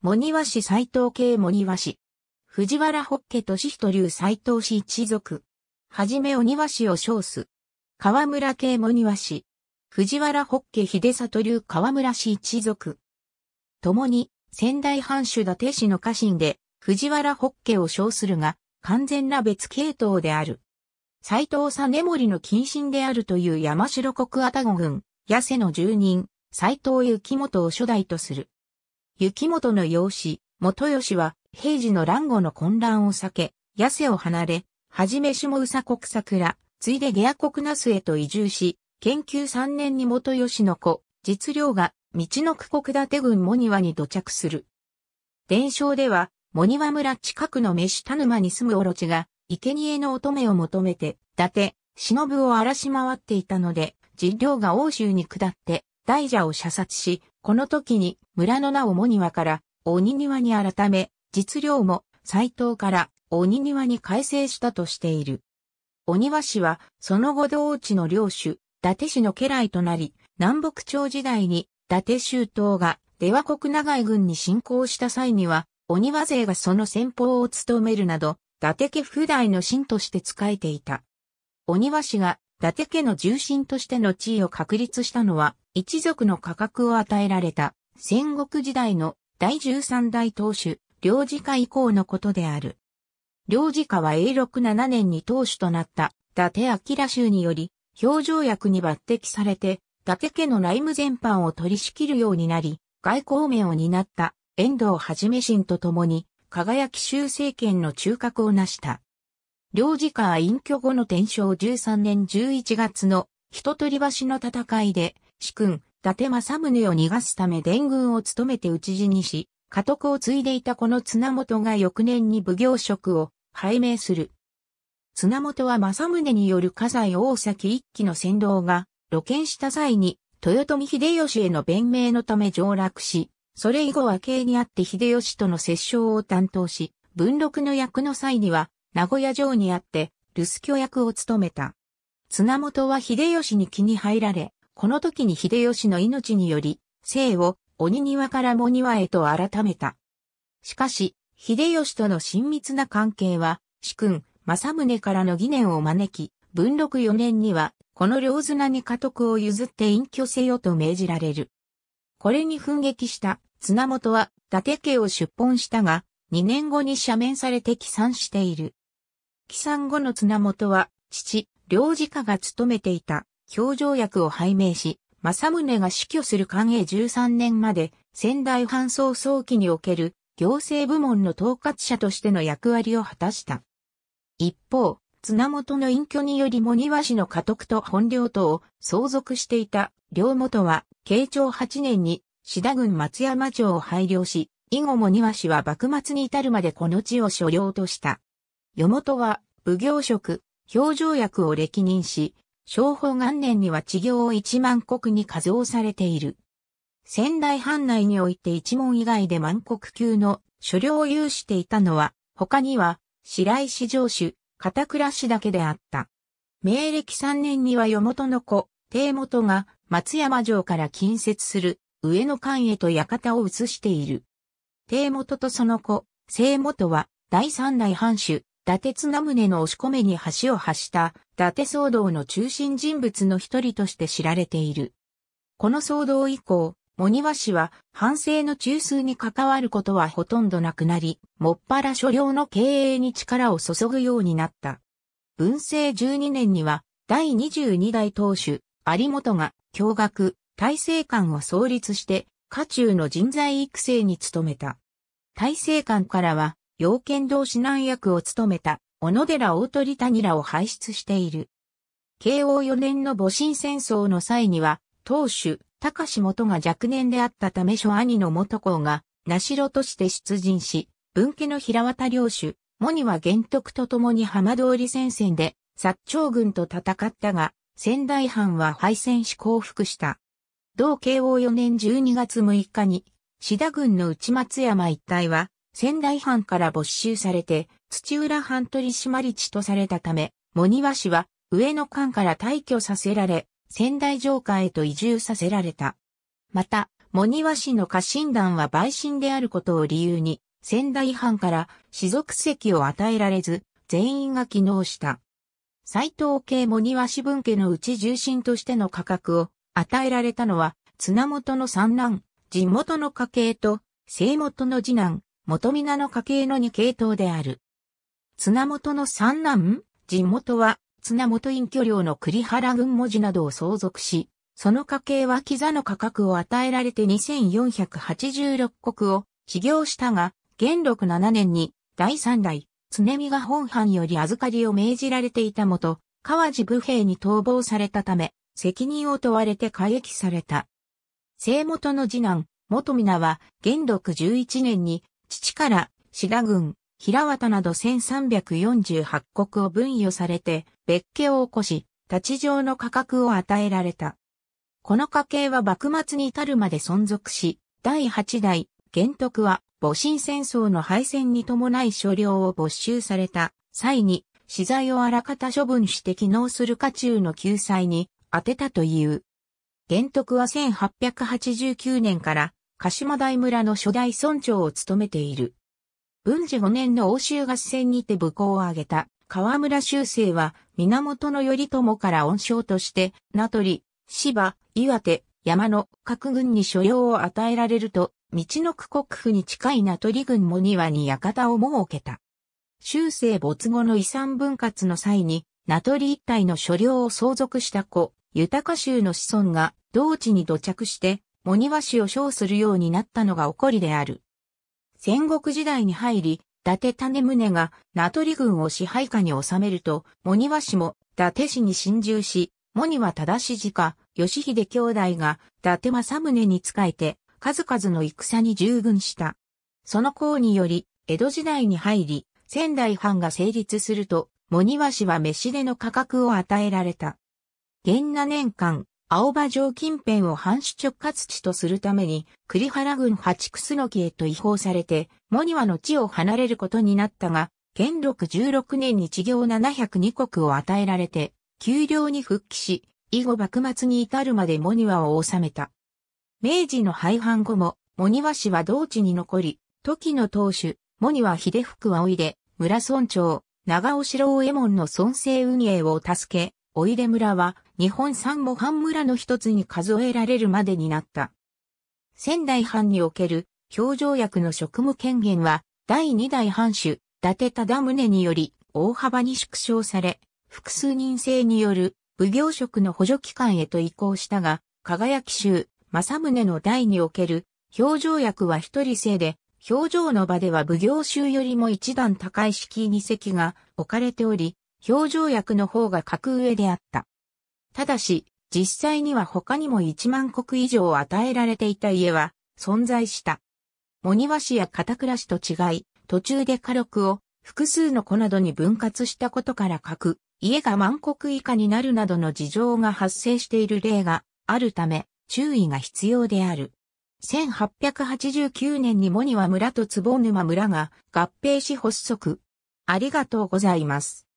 モニワ氏斎藤系モニワ氏。藤原北家俊人流斎藤氏一族。はじめ鬼和氏を称す。河村系モニワ氏。藤原北家秀里流河村氏一族。共に、仙台藩主伊達氏の家臣で、藤原北家を称するが、完全な別系統である。斎藤実盛の近親であるという山城国愛ご軍、八瀬の住人、斎藤幸元を初代とする。雪本の養子、元吉は、平時の乱後の混乱を避け、痩せを離れ、はじめ下宇佐国桜、ついで下野国那須へと移住し、研究3年に元吉の子、実領が、道の区国立郡ニ庭に土着する。伝承では、ニ庭村近くの飯田沼に住むオロチが、生贄の乙女を求めて、伊達、忍を荒らし回っていたので、実領が欧州に下って、大蛇を射殺し、この時に村の名をも庭から、鬼庭に改め、実領も、斎藤から、鬼庭に改正したとしている。鬼庭氏は、その後同地の領主、伊達氏の家来となり、南北朝時代に、伊達周東が、出羽国長井軍に侵攻した際には、鬼庭勢がその先方を務めるなど、伊達家不代の神として仕えていた。鬼庭氏が、伊達家の重臣としての地位を確立したのは、一族の価格を与えられた戦国時代の第十三代当主、領事下以降のことである。領事下は永禄7年に当主となった伊達明州により、表情役に抜擢されて、伊達家の内務全般を取り仕切るようになり、外交面を担った遠藤はじめ臣と共に、輝き州政権の中核を成した。領事下は隠居後の天正13年11月の人取り橋の戦いで、主君、達政宗を逃がすため伝軍を務めて討ち死にし、家督を継いでいたこの綱本が翌年に奉行職を拝命する。綱本は政宗による家財大崎一揆の先導が露見した際に、豊臣秀吉への弁明のため上洛し、それ以後は慶にあって秀吉との折衝を担当し、文禄の役の際には、名古屋城にあって、留守居役を務めた。綱本は秀吉に気に入られ、この時に秀吉の命により、生を鬼庭から藻庭へと改めた。しかし、秀吉との親密な関係は、主君、政宗からの疑念を招き、文禄四年には、この両綱に家督を譲って隠居せよと命じられる。これに奮撃した綱本は伊達家を出奔したが、2年後に赦免されて帰参している。帰参後の綱本は、父、領事家が務めていた表情役を拝命し、正宗が死去する寛永13年まで、仙台搬送早期における行政部門の統括者としての役割を果たした。一方、綱本の隠居によりも庭氏の家督と本領とを相続していた両元は、慶長8年に志田郡松山町を拝領し、以後も庭氏は幕末に至るまでこの地を所領とした。与元は、奉行職、表情役を歴任し、昭法元年には地行を一万国に加増されている。仙台藩内において一門以外で万国級の所領を有していたのは、他には白石城主、片倉氏だけであった。明暦三年には与元の子、帝元が松山城から近接する上野間へと館を移している。帝元とその子、聖元は第三代藩主、伊達綱宗の押し込めに橋を発した伊達騒動の中心人物の一人として知られている。この騒動以降、茂庭氏は反省の中枢に関わることはほとんどなくなり、もっぱら所領の経営に力を注ぐようになった。文政12年には第22代当主、有本が驚愕、大政官を創立して、家中の人材育成に努めた。大政官からは、要剣道士南役を務めた、小野寺大鳥谷らを輩出している。慶応4年の戊辰戦争の際には、当主、高志元が若年であったため諸兄の元公が、名城として出陣し、分家の平渡領主、モニは玄徳と共に浜通り戦線で、薩長軍と戦ったが、仙台藩は敗戦し降伏した。同慶応4年12月6日に、志田軍の内松山一帯は、仙台藩から没収されて、土浦藩取締地とされたため、茂庭氏は上野間から退去させられ、仙台城下へと移住させられた。また、茂庭氏の家臣団は陪審であることを理由に、仙台藩から士族席を与えられず、全員が機能した。斎藤家茂庭氏分家のうち重臣としての価格を与えられたのは、綱元の三男、地元の家系と、生元の次男、元皆の家系の二系統である。綱元の三男、地元は綱元隠居領の栗原軍文字などを相続し、その家系は木座の価格を与えられて2486国を起業したが、元禄7年に第三代、常見が本藩より預かりを命じられていたもと、川地武兵に逃亡されたため、責任を問われて改役された。生元の次男、元皆は、元禄11年に、父から志田軍、平綿など1348国を分与されて、別家を起こし、立ち上の価格を与えられた。この家系は幕末に至るまで存続し、第8代、玄徳は、戊辰戦争の敗戦に伴い所領を没収された際に、資材をあらかた処分して機能する家中の救済に当てたという。玄徳は1889年から鹿島大村の初代村長を務めている。文治5年の欧州合戦にて武功を挙げた河村修正は源頼朝から恩賞として名取、芝、岩手、山の各軍に所領を与えられると、道の区国府に近い名取軍も庭に館を設けた。修正没後の遺産分割の際に、名取一帯の所領を相続した子、豊州の子孫が同地に土着してモニワ氏を称するようになったのが起こりである。戦国時代に入り、伊達種宗が名取軍を支配下に収めると、モニワ氏も伊達氏に侵入し、モニワ忠氏家、義秀兄弟が伊達政宗に仕えて、数々の戦に従軍した。その功により、江戸時代に入り、仙台藩が成立すると、モニワ氏は飯での価格を与えられた。元那年間、青葉城近辺を藩主直轄地とするために、栗原郡八楠木へと移行されて、モニワの地を離れることになったが、元禄16年に地行702国を与えられて、丘陵に復帰し、以後幕末に至るまでモニワを治めた。明治の廃藩後も、モニワ氏は同地に残り、時の当主、モニワ秀福はおいで、村村長、長尾城右衛門の村政運営を助け、おいで村は日本三模範村の一つに数えられるまでになった。仙台藩における表情薬の職務権限は第二代藩主、伊達忠宗により大幅に縮小され、複数人制による奉行職の補助機関へと移行したが、輝き州、正宗の代における表情薬は一人制で、表情の場では奉行衆よりも一段高い敷居に席が置かれており、表情薬の方が格上であった。ただし、実際には他にも1万国以上与えられていた家は存在した。モニワ氏やカタクラ氏と違い、途中で火力を複数の子などに分割したことから格、家が万国以下になるなどの事情が発生している例があるため注意が必要である。1889年にモニワ村と坪沼村が合併し発足。ありがとうございます。